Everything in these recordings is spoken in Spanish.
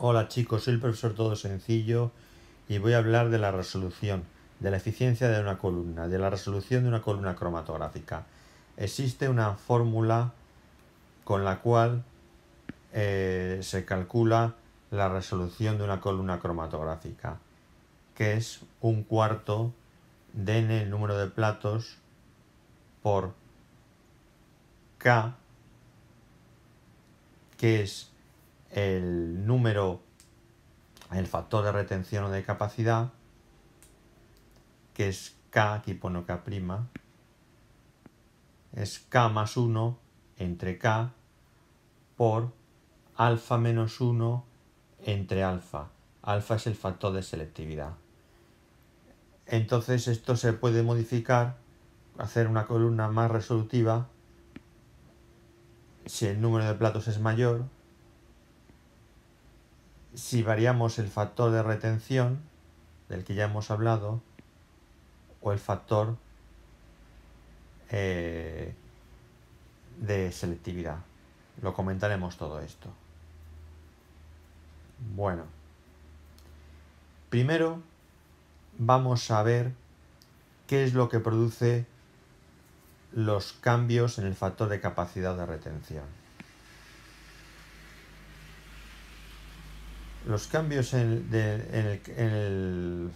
Hola chicos, soy el profesor Todo Sencillo y voy a hablar de la resolución, de la eficiencia de una columna, de la resolución de una columna cromatográfica. Existe una fórmula con la cual eh, se calcula la resolución de una columna cromatográfica, que es un cuarto de n el número de platos por k, que es el número, el factor de retención o de capacidad, que es K, aquí pone K', es K más 1 entre K por alfa menos 1 entre alfa. Alfa es el factor de selectividad. Entonces esto se puede modificar, hacer una columna más resolutiva si el número de platos es mayor si variamos el factor de retención, del que ya hemos hablado, o el factor eh, de selectividad. Lo comentaremos todo esto. Bueno, primero vamos a ver qué es lo que produce los cambios en el factor de capacidad de retención. Los cambios en, el,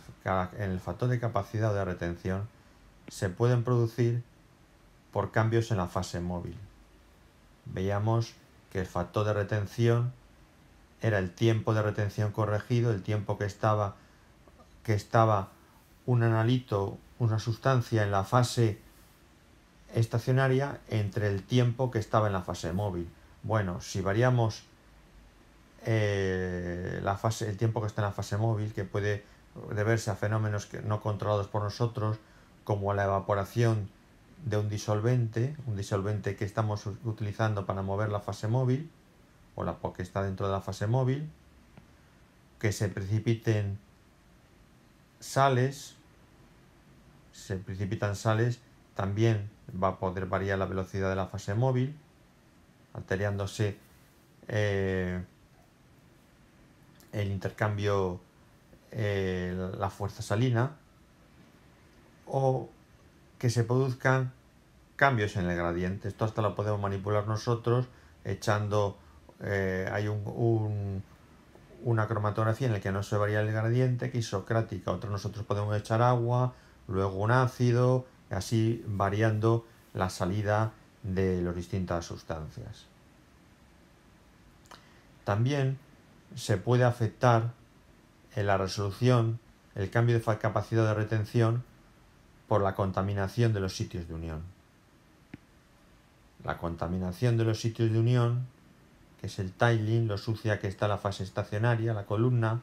el factor de capacidad de retención se pueden producir por cambios en la fase móvil. Veíamos que el factor de retención era el tiempo de retención corregido, el tiempo que estaba, que estaba un analito, una sustancia en la fase estacionaria entre el tiempo que estaba en la fase móvil. Bueno, si variamos eh, la fase, el tiempo que está en la fase móvil, que puede deberse a fenómenos que, no controlados por nosotros, como la evaporación de un disolvente, un disolvente que estamos utilizando para mover la fase móvil, o la que está dentro de la fase móvil, que se precipiten sales, se precipitan sales, también va a poder variar la velocidad de la fase móvil, alterándose eh, el intercambio, eh, la fuerza salina, o que se produzcan cambios en el gradiente. Esto hasta lo podemos manipular nosotros echando, eh, hay un, una cromatografía en la que no se varía el gradiente, que isocrática, otra nosotros podemos echar agua, luego un ácido, así variando la salida de las distintas sustancias. También se puede afectar en la resolución el cambio de capacidad de retención por la contaminación de los sitios de unión. La contaminación de los sitios de unión, que es el tiling, lo sucia que está la fase estacionaria, la columna,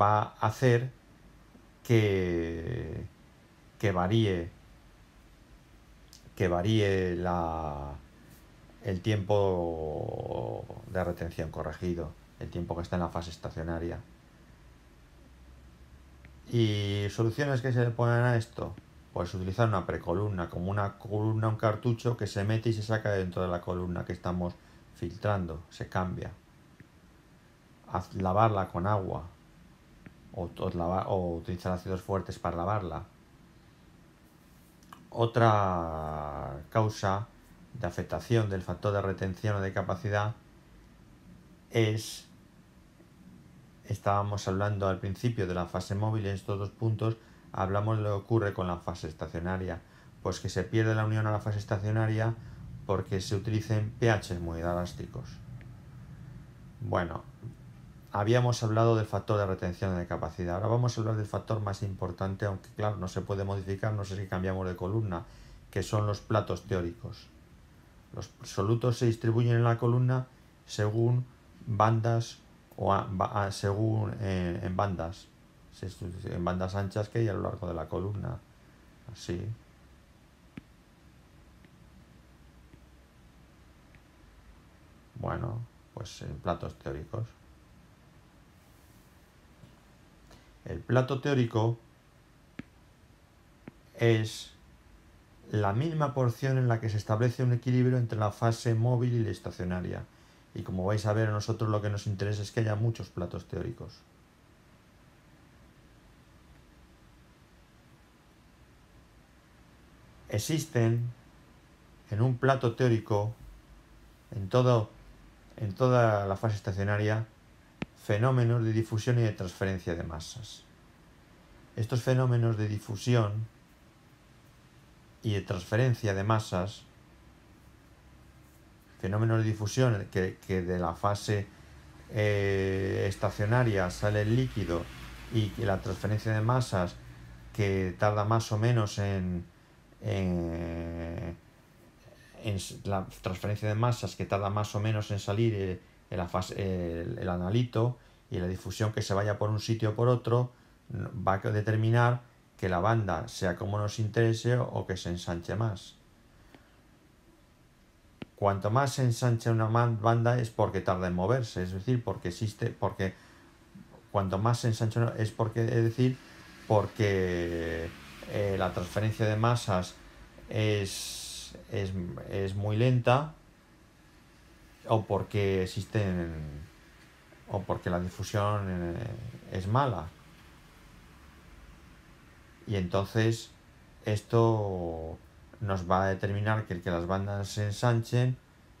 va a hacer que, que varíe que varíe la, el tiempo de retención corregido, el tiempo que está en la fase estacionaria. ¿Y soluciones que se le ponen a esto? Pues utilizar una precolumna, como una columna, un cartucho que se mete y se saca dentro de la columna que estamos filtrando, se cambia. lavarla con agua o, o utilizar ácidos fuertes para lavarla. Otra causa de afectación del factor de retención o de capacidad es, estábamos hablando al principio de la fase móvil, en estos dos puntos hablamos de lo que ocurre con la fase estacionaria, pues que se pierde la unión a la fase estacionaria porque se utilicen pH muy elásticos. Bueno, habíamos hablado del factor de retención de capacidad, ahora vamos a hablar del factor más importante, aunque claro, no se puede modificar, no sé si cambiamos de columna, que son los platos teóricos. Los solutos se distribuyen en la columna según bandas o según eh, en bandas, en bandas anchas que hay a lo largo de la columna. Así. Bueno, pues en eh, platos teóricos. El plato teórico es la misma porción en la que se establece un equilibrio entre la fase móvil y la estacionaria. Y como vais a ver, a nosotros lo que nos interesa es que haya muchos platos teóricos. Existen en un plato teórico, en, todo, en toda la fase estacionaria, fenómenos de difusión y de transferencia de masas. Estos fenómenos de difusión y de transferencia de masas, fenómeno de difusión que, de la fase eh, estacionaria sale el líquido y la transferencia de masas que tarda más o menos en, en, la transferencia de masas que tarda más o menos en salir eh, el, el analito y la difusión que se vaya por un sitio o por otro va a determinar que la banda sea como nos interese o que se ensanche más. Cuanto más se ensanche una banda es porque tarda en moverse, es decir, porque existe, porque cuanto más se ensancha es porque, es decir, porque eh, la transferencia de masas es, muy lenta o porque existen o porque la difusión eh, es mala, y entonces esto nos va a determinar que el que las bandas se ensanchen,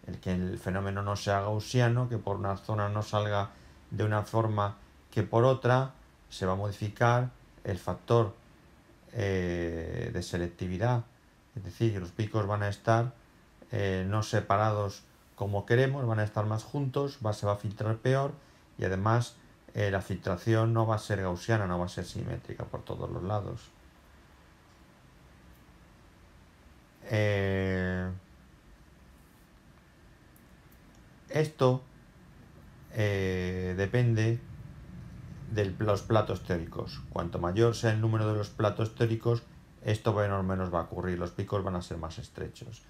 el que el fenómeno no sea gaussiano, que por una zona no salga de una forma que por otra, se va a modificar el factor eh, de selectividad. Es decir, los picos van a estar eh, no separados como queremos, van a estar más juntos, se va a filtrar peor y además eh, la filtración no va a ser gaussiana, no va a ser simétrica por todos los lados. Eh, esto eh, depende de los platos teóricos. Cuanto mayor sea el número de los platos teóricos, esto menos o menos va a ocurrir. Los picos van a ser más estrechos.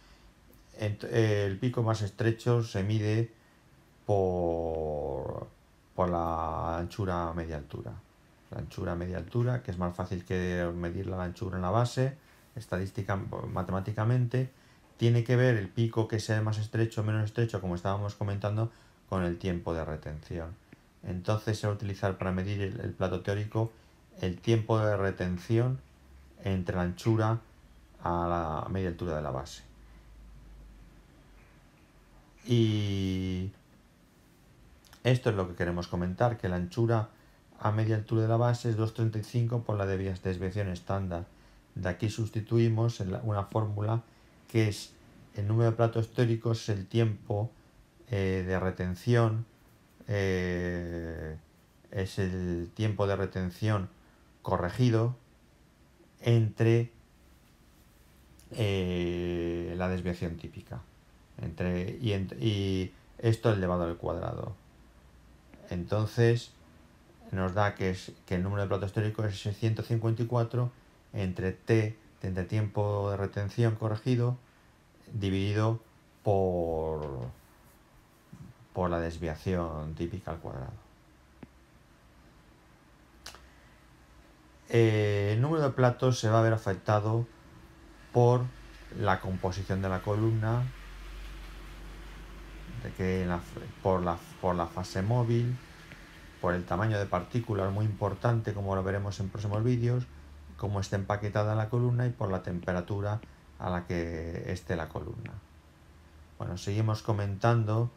Eh, el pico más estrecho se mide por, por la anchura media altura. La anchura media altura, que es más fácil que medir la anchura en la base, estadística, matemáticamente, tiene que ver el pico que sea más estrecho o menos estrecho, como estábamos comentando, con el tiempo de retención. Entonces se va a utilizar para medir el, plato teórico el tiempo de retención entre la anchura a la media altura de la base. Y esto es lo que queremos comentar, que la anchura a media altura de la base es 2,35 por la desviación estándar de aquí sustituimos una fórmula que es el número de platos teóricos, el tiempo eh, de retención, eh, es el tiempo de retención corregido entre eh, la desviación típica entre y, esto elevado al cuadrado. Entonces nos da que, que el número de platos teóricos es 154 entre t entre tiempo de retención corregido dividido por, por la desviación típica al cuadrado. Eh, el número de platos se va a ver afectado por la composición de la columna, de que por, la, por la fase móvil, por el tamaño de partículas, muy importante como lo veremos en próximos vídeos, cómo está empaquetada la columna y por la temperatura a la que esté la columna. Bueno, seguimos comentando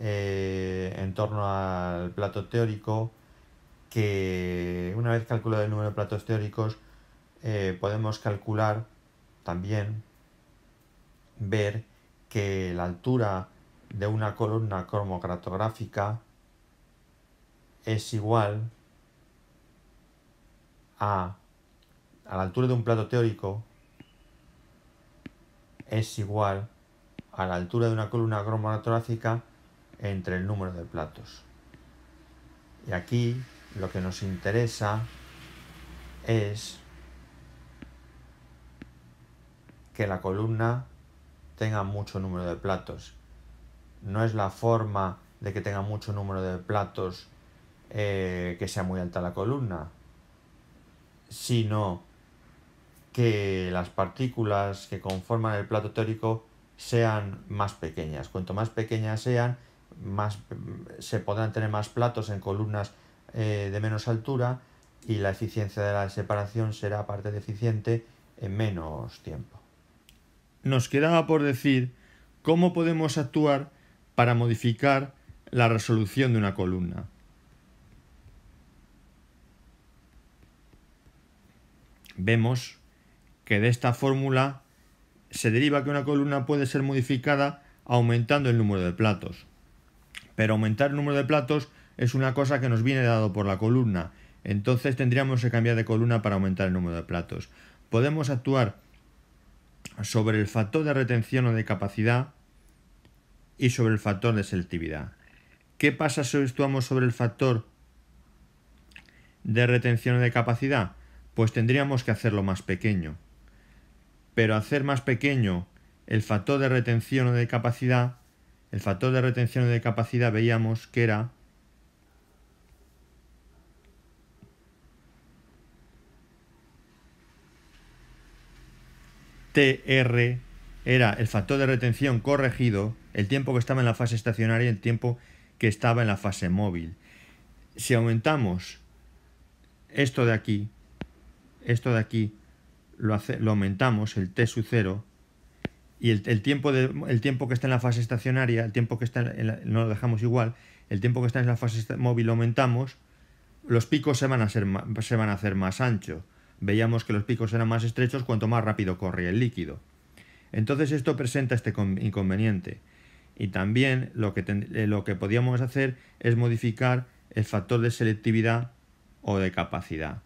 eh, en torno al plato teórico que una vez calculado el número de platos teóricos eh, podemos calcular también ver que la altura de una columna cromocratográfica es igual a a la altura de un plato teórico es igual a la altura de una columna cromonatoráfica entre el número de platos. Y aquí lo que nos interesa es que la columna tenga mucho número de platos. No es la forma de que tenga mucho número de platos eh, que sea muy alta la columna, sino que las partículas que conforman el plato teórico sean más pequeñas. Cuanto más pequeñas sean, más, se podrán tener más platos en columnas eh, de menos altura y la eficiencia de la separación será parte deficiente en menos tiempo. Nos quedaba por decir cómo podemos actuar para modificar la resolución de una columna. Vemos que de esta fórmula se deriva que una columna puede ser modificada aumentando el número de platos. Pero aumentar el número de platos es una cosa que nos viene dado por la columna, entonces tendríamos que cambiar de columna para aumentar el número de platos. Podemos actuar sobre el factor de retención o de capacidad y sobre el factor de selectividad. ¿Qué pasa si actuamos sobre el factor de retención o de capacidad? Pues tendríamos que hacerlo más pequeño pero hacer más pequeño el factor de retención o de capacidad, el factor de retención o de capacidad veíamos que era TR era el factor de retención corregido, el tiempo que estaba en la fase estacionaria y el tiempo que estaba en la fase móvil. Si aumentamos esto de aquí, esto de aquí lo, aumentamos, el T sub 0, y el, tiempo que está en la fase estacionaria, el tiempo que está en la, no lo dejamos igual, el tiempo que está en la fase móvil lo aumentamos, los picos se van a, se van a hacer más ancho Veíamos que los picos eran más estrechos cuanto más rápido corría el líquido. Entonces esto presenta este inconveniente. Y también eh, lo que podíamos hacer es modificar el factor de selectividad o de capacidad.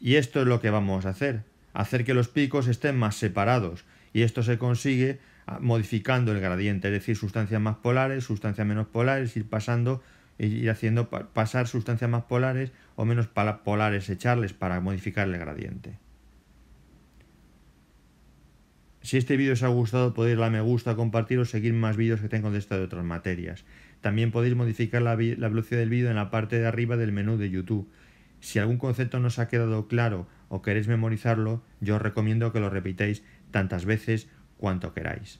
Y esto es lo que vamos a hacer hacer que los picos estén más separados y esto se consigue ah, modificando el gradiente, es decir, sustancias más polares, sustancias menos polares, ir pasando, ir haciendo pasar sustancias más polares o menos polares, echarles para modificar el gradiente. Si este vídeo os ha gustado podéis darle a me gusta, compartir o seguir más vídeos que tengo de estas de otras materias. También podéis modificar la, la velocidad del vídeo en la parte de arriba del menú de YouTube. Si algún concepto no os ha quedado claro o queréis memorizarlo, yo os recomiendo que lo repitéis tantas veces cuanto queráis.